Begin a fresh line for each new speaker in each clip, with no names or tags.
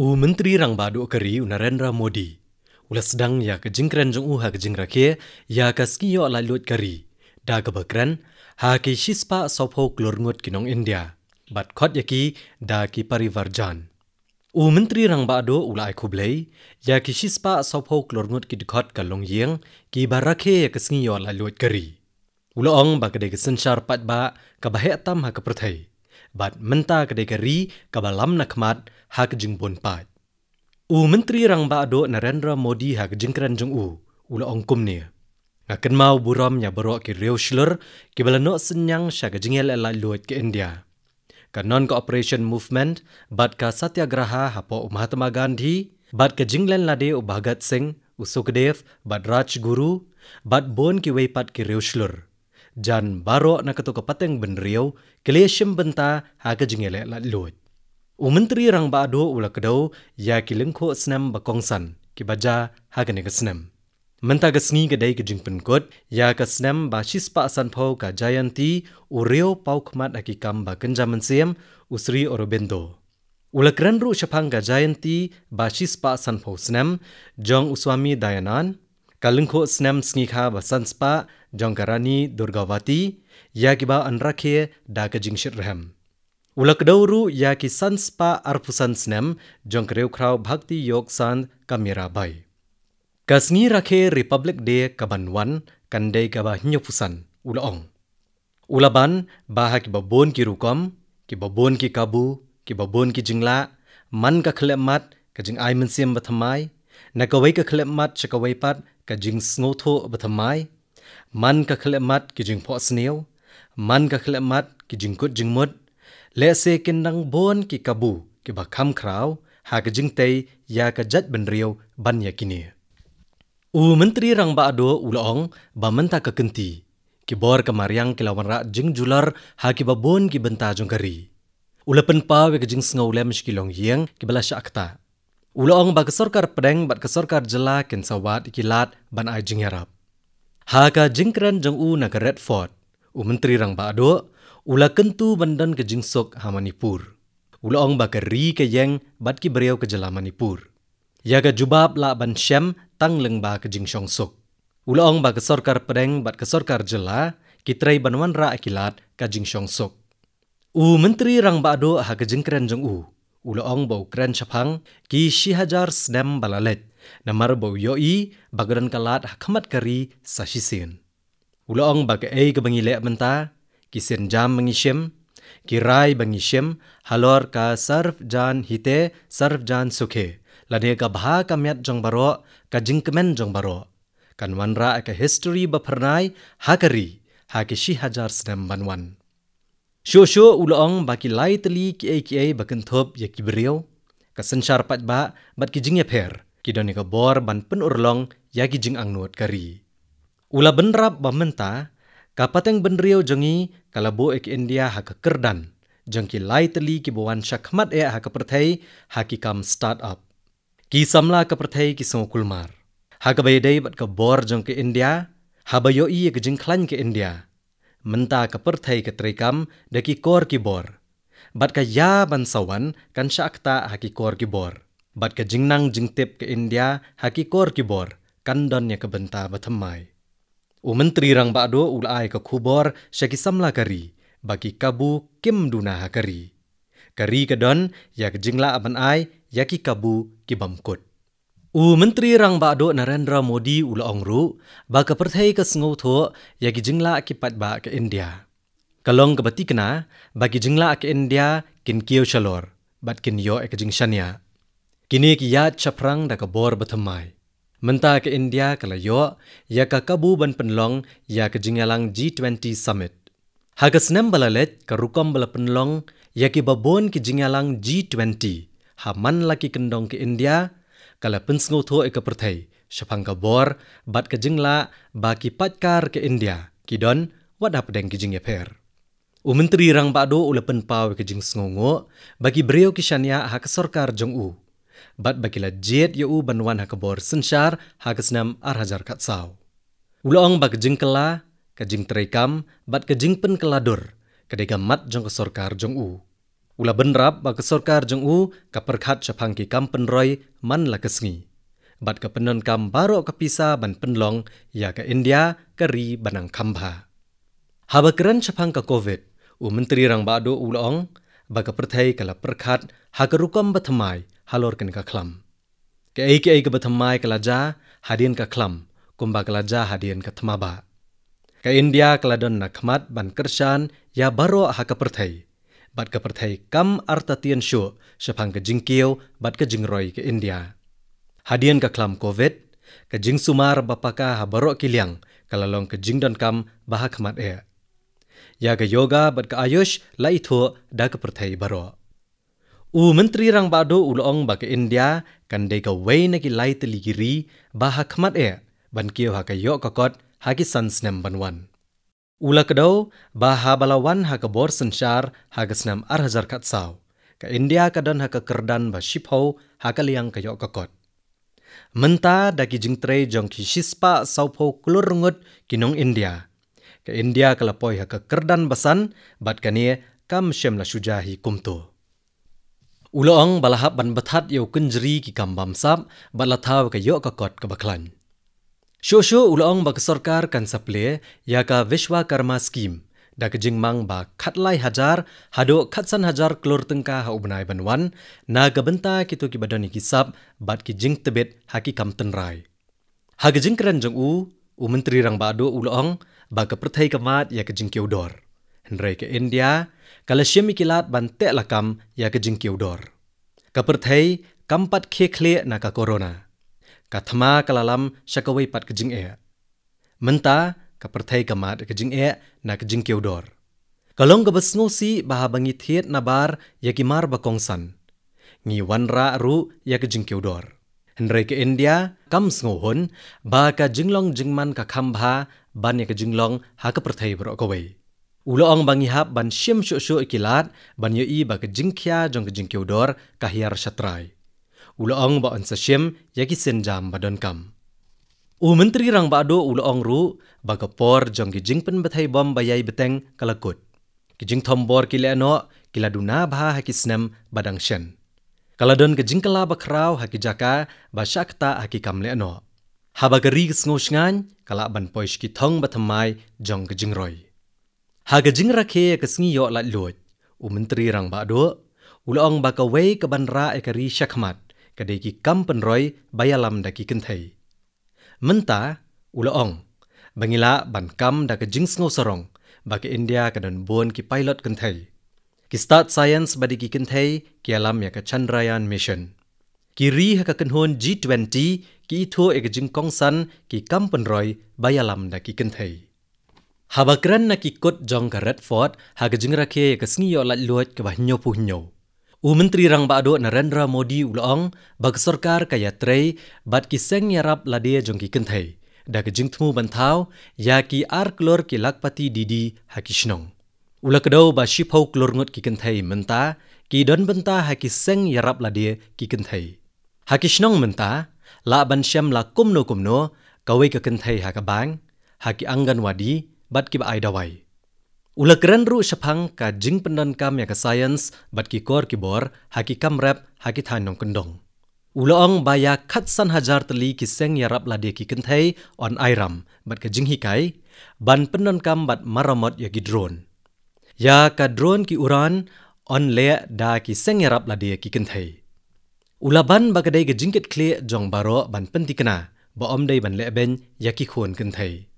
U Menteri Rang Baduk Keri U Narendra Modi. Ula sedang ya ke jingkran jong uha ke jingra ke ya ke ski yo la lut keri. Da ke bekran ha ke shispa sopho klur ngut kinong India. Bat khot yaki ki da ki parivar U Menteri Rang Bado ula ay kublai ya ke shispa sopho klur ngut ki dikhot ka long yeng ki barake ya ke ski yo la lut keri. Ula ong ba ke de ke sen pat ba ka bahe tam ha ke perthai. บัดมันตากระเดกรีกับลำนักมัดหากจึงบนปาดอู่มนตรีรังบาดโดนเรนรโมดีหากจึงกรันจงอูอุลองคุมเนียงักันมาบุรอมยาบรอกกเรียวชลร์กิบลนอสัญญงชากจึงเอลลลวดกอินเดียกันนอนก็ operation movement บัดกาสัตยกราหาหาปอมหัตมากันทีบัดกจิงเลนลาเดอุบากัดสิงอุสุกเดฟบัดราชกุรุบัดบนกิเวปัดกิเรียวชลร์ jan baro na kato kapateng benriyaw, kilesyem benta haka jingile lat luwit. U menteri rang baado ula kadaw, ya kilengko senam bakongsan, kibaja haka nega senam. Menta ya ka sengi ka day ka jing penkot, ya ka senam ba shispa asan pau ka jayanti u reo pau kemat aki kam ba kenja mensiam u Sri Aurobindo. Ula keren ru syapang ka jayanti ba shispa asan pau senam, jong u suami dayanan, ka snem senam sengi ba sanspa, जंकरानी दुर्गावती या कि बा अनराखे डाक जिंगशिर रहम उलकडौरु या कि सन्स पा अर्फुसन स्नेम जंकरेउख्राव भक्ति योग सान्द कमेरा भाइ कस्ङी राखे रिपब्लिक डे कबन वन कन्दै गबा हिन्योफुसन उलअङ उलाबान बाहा किब बोन कि रुकम किब बोन कि काबु किब बोन की जिङ्ला मन कखले मात कजिङ आइमन सेम बथमाई नकवै कखले मात चकवै पात कजिङ स्नोथो बथमाई มันก็คลมัดกิจึงพอสเนียวมันก็คลมัดกิจึงกดจึงมดและเสกินดังบนกิกบูกิบักคำคราวหากจึงเตยยากจัดบันเรียวบันยากินีอูมนตรีรังบาดัวอุลอองบามันตากะกันตีกิบอร์กมารยังกิลาวันระจึงจุลาร์หากิบบนกิบันตาจงกรีอุลเป็นปาวกจึงสงเอาเลมชกิลองเยียงกิบลาชักตาอุลอองบากสอรการแปดงบัดกสอรการจลาเกินสวัสดิกิลาดบันไอจึงยารับ Haga jingkran jang u naga Redford, u menteri rang bado, ula kentu bandan ke jingsok ha Manipur. Ula ong baka ri ke yang bat ki beriau ke jela Manipur. Yaga ke jubab la ban syam tang leng ba ke jingsong sok. Ula ong baka sorkar pedeng bat ke sorkar jela, kitrai banwan ra akilat ke jingsong sok. U menteri rang bado haga jingkran jang u. Ula ong bau kren syapang ki shihajar snem balalet namar bo yo i bagran kalat khamat kari sashisin ulong bag ei ke bangi le menta ki jam mangi shem bangisem halor ka sarf jan hite sarf jan sukhe lane ka bha ka myat jong baro ka jingkmen jong baro kan wanra ka history ba phernai ha kari ha ki shi hajar sdam banwan sho sho ulong baki lightly ki ei ki ei bakan thop yakibrio ka sanchar pat ba bat ki jingya pher kita ni bor ban pen urlong yagi jing ang nuot kari. Ula benrap bamenta, kapateng benrio jengi kalabo ek India haka kerdan, jengki laiteli ki bawan syak mat ea ha perthai pertai haki kam start up. Ki samla ka pertai ki sungo kulmar. Haka bayadai bat ka bor jeng ke India, haba yoi ek jeng klan ke India. Menta ka pertai ke terikam daki kor ki bor. Bat ka ya sawan kan syakta haki kor ki bor bat ka jingnang jingtep ke India haki kor ki bor kan don ya kebenta batamai. U menteri rang ba do ul ai kubor syaki samla kari bagi kabu kim duna hakari. Kari ke don ya ke jingla aban ai ya ki kabu ki bamkut. U menteri rang ba do Narendra Modi ul ongru ba ka perthai ka sngau tho ya ki jingla ki patba ke India. Kalong ke batikna bagi jingla ke India kin kio shalor bat kin yo ek jingshania. Kini ya chaprang da ka bor bathamai menta ke india ka yo ya ka kabu ban penlong ya ka jingalang g20 summit hagas nem bala let ka rukam bala penlong ya ki babon ki jingalang g20 ha man la kendong ke india ka la pensngo tho e ka prthai bat ka jingla ba ki patkar ke india ki don wat dap deng ki jing e per u menteri rang ba do ulapen ke jing sngongo bagi breo kisanya ha kesorkar sarkar jong u bat bakila jet yu banwan hakabor senshar hagasnam arhajar katsau ulong bak jingkela ka jingtrekam bat ka jingpen kelador kedega mat jong sorkar jong u ula benrap bak sorkar jong u ka perkhat chapang ki kam penroy man la kesngi bat ka penon kam baro ka pisa ban penlong ya ke india ka ri banang kamba habakran chapang ka covid u menteri rang ba do ulong bak ka perthai ka la perkhat ha rukam bathmai halor kan ka khlam ke ai ke ai ke bathmai kala ja hadian ka khlam kumba kala ja hadien ka thmaba ke india kala don nakmat ban kershan ya baro ha ka prthai bat ka prthai kam arta tien shu shaphang ka jingkeo bat ke jingroi ke india Hadian ka klam covid ke jing sumar bapaka ha baro kiliang kala long ke jing don kam bahakmat e ya ke yoga bat ke ayush lai tho da ka prthai baro U Menteri Rang Bado Uloong Baga India kan dega wei nagi lai teligiri baha khmat e ban kiyo haka yok kakot haki sans nam banwan. Ula kedau baha balawan haka bor sensyar haka senam arhazar kat saw. Ka India kadon haka kerdan bah shipho haka liang kayo kakot. Menta daki jengtre jongki shispa saupho kulur rungut kinong India. Ka India kalapoy haka kerdan basan bat kanie kam shem la shujahi kumtu. Ulaang balahap ban bathat yo kunjri ki kambam sap balathaw ka yo ka kot ka baklan. Sho sho ulaang ba sarkar kan saple ya ka Vishwa Karma scheme da ka jing mang ba khat hajar hado katsan hajar klor tengka ha ubnai ban wan na ga banta ki to ki badani ki sap bat ki jing tebet ha ki kam ten rai. Ha ka jing kran jang u u mentri rang ba do ulaang ba ke perthai kemat mat ya ka jing kyo rei ke India, kalau ikilat ban tek lakam ya ke jing kiudor. Kepertai, kampat ke kli na ka korona. Kathama kalalam syakawai pat ke jing ea. Menta, kepertai kamat ke jing ea na ke jing kiudor. Kalong ke besngosi bahwa bangi nabar ya ki mar bakongsan. Ngi wanra ru ya ke jing kiudor. Hendrai ke India, kam sengohon, bahwa ka jengman jingman ka kambha, ban ya ke jinglong ha ke pertai Uloong bangi hap ban siyem syuk syuk ikilat ban yoi ba ke jingkya jong ke jingkya udor kahiyar syatrai. Uloong ba onsa siyem yaki senjam ba donkam. U menteri rang ba ado ru ba ke por jong ke jingpen batay bom bayai beteng kalakut. Ke jing tombor kile eno kila duna bha haki senem badang shen. Kaladon ke jingkala ba kraw haki jaka ba syakta haki kamle eno. Habagari kesengosngan kalak ban poish ki thong batamai jong ke jingroi. Haga jing rakhe ke sngi yo la lut. U menteri rang ba do. Ulong ba ka wei ka banra e ka ri shakhmat. Ka de ki kam pen roi bayalam da ki kenthai. Menta ulong. Bangila ban kam da ka jing sngo sarong. Ba ka India ka dan buon ki pilot kenthai. Ki start science ba di ki kenthai ki alam ya ka Chandrayaan mission. Ki ri ha ka kenhon G20 ki itho ya e ka jing kong san ki kam pen roi bayalam da ki kenthai. ฮาบักรันนักกฎจองกับรัดฟอร์ดหากจึงรักเคยกสิงยอลัดลวดกับหญ่พุญโญอุมนตรีรังบาดอนรันราโมดีอุลองบักสรการกายเตรบัดกิเซงยารับลาเดียจงกิกันไทยดักจึงทมูบันเทายากีอาร์คลอร์กิลักปฏิดีดีหากิชนงอุลักดาวบาชิพาวคลอร์งดกิกันไทยมันตากีดอนบันตาหากิเซงยารับลาเดียกิกันไทยหากิชนงมันตาละบันชมลักกุมโนกุมโนกเวกกันไทยหากบังหากิอังกันวดี bat ki ba ai Ulakran ru shaphang ka jing pendan kam ya ka science bat ki kor ki bor ha ki kam rap ha ki thai nong kendong. Ulaong baya khat san hajar tali ki seng ya rap la de ki kenthai on airam bat ka jing hi kai ban pendan kam bat maramot ya ki drone. Ya ka drone ki uran on le da ki seng ya rap la de ki kenthai. Ulaban bakadai ke jingkit kle jong baro ban pentikna ba omdai ban le ben ya ki khon kenthai.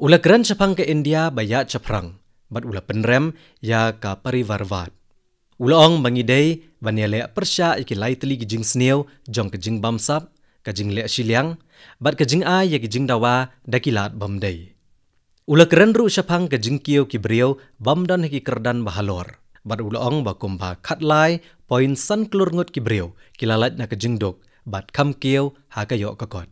Ula keran cepang ke India bayak ceprang, bat ula penrem ya ka parivarvat. Ula ong mengidei banyale persya iki laitli ki jing sneo jong ke jing bamsap, ke jing le shiliang, bat ke jing ai ya ke jing dawa dakilat bamdei. Ula keran ru cepang ke jing kio ki brio bamdan hiki kerdan bahalor. Bat ula ong bakumpa katlai poin san kelur ngut ki brio kilalat na ke jing dok, bat kam kio hakayok kekot.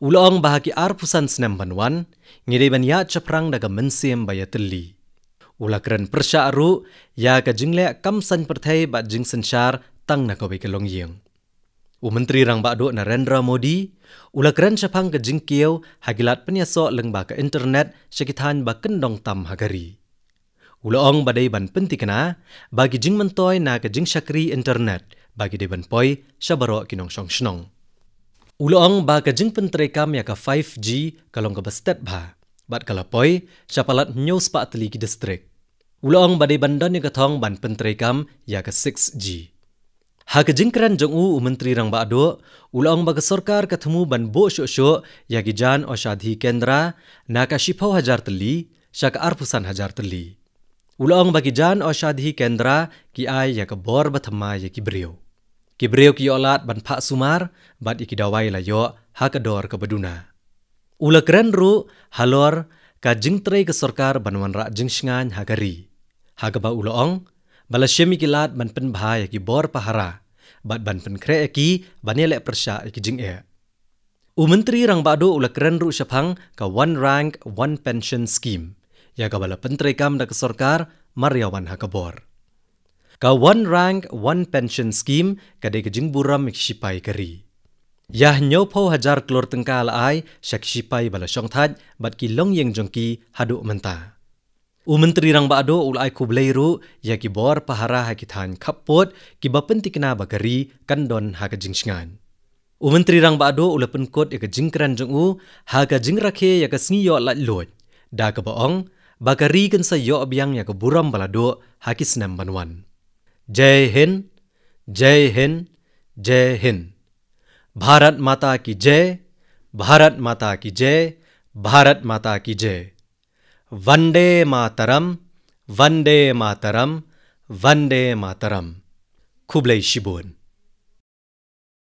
Uloong bahagi arpusan senem banwan, ngiriban ya ceprang daga mensiem baya teli. Ula keren persya aru, ya ke jingle kamsan perthai bat jing senchar tang na kobe kelong yang. U menteri rang bak duk Narendra Modi, ula keren cepang ke jing hagilat penyeso lengba ke internet sekitan bak kendong tam hagari. Uloong badai ban penti kena, bagi jing mentoy na ke jing syakri internet, bagi deban poy, syabarok kinong syong. syong. Ulang ba ka jingpen terekam ya ka 5G kalong ka bestet ba. Bat kala poi, syapalat nyos pa atli ki distrik. Ulang ba de bandan ya ka thong ban pen terekam ya ka 6G. Ha ka jingkran jong u menteri rang ba ado, ulang ba ka sorkar ka thumu ban bo syok syok ya ki jan o syadhi kendra na ka shipau hajar tali, syak arpusan hajar tali. Ulang ba ki jan o syadhi kendra ki ay ya ka bor ba thamma ya ki brio. กิบเรียวกิโอลาดบันพะสุมารบัดอิกิดาวัยละโยฮักดอร์กบดุนาอุลกรันรู้ฮัลลอร์กาจึงเตรกสรการบันวันระจึงชงานฮักรีฮักบาอุลอองบาลเชมิกิลาดบันเป็นพายกิบอร์ปะหราบัดบันเป็นเครอกีบันเนลเประชาอิกิจึงเอออุมนตรีรังบาดูอุลกรันรู้เฉพังกับ one rank one pension scheme ยากบาลเป็นตรีกรรมดักสรการมาริยาวันฮักบอร์ ka one rank one pension scheme kade ke jingburam sipai kari ya nyo pho hajar klor tengkal ai sak sipai bala songthat bat ki long yeng jongki hadu menta u menteri rang ba do ul ai kubleiru ya ki bor pahara ha ki than khapot ki bapentikna bakari kandon ha ka jingsingan u menteri rang baado do ul penkot ya ka jingkran jong u ha ka jingrakhe ya ka singyo la lot da ka ba bakari kan sa yo abyang ya ka buram balado do ha ki snam banwan जय हिंद जय हिंद जय हिंद भारत माता की जय भारत माता की जय भारत माता की जय वंदे मातरम वंदे मातरम वंदे मातरम खुबले शिबोन